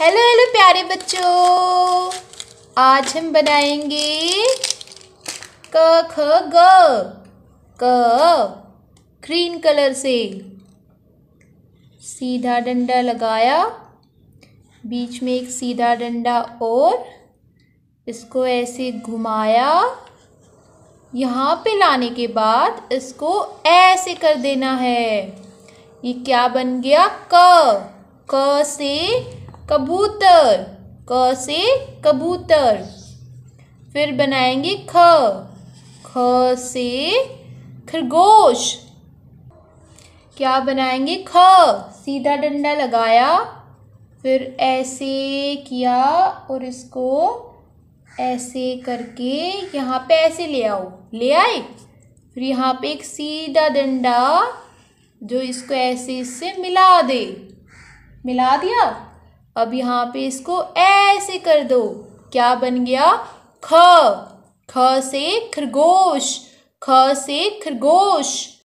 hello hello प्यारे बच्चों आज हम बनाएंगे क ख ग क ग्रीन कलर से सीधा डंडा लगाया बीच में एक सीधा डंडा और इसको ऐसे घुमाया यहाँ पे लाने के बाद इसको ऐसे कर देना है ये क्या बन गया क क से कबूतर क से कबूतर फिर बनाएंगे ख ख से खरगोश क्या बनाएंगे ख सीधा डंडा लगाया फिर ऐसे किया और इसको ऐसे करके यहाँ पे ऐसे ले आओ ले आए फिर यहाँ पे एक सीधा डंडा जो इसको ऐसे इससे मिला दे मिला दिया अब यहाँ पे इसको ऐसे कर दो क्या बन गया ख ख से खरगोश ख से खरगोश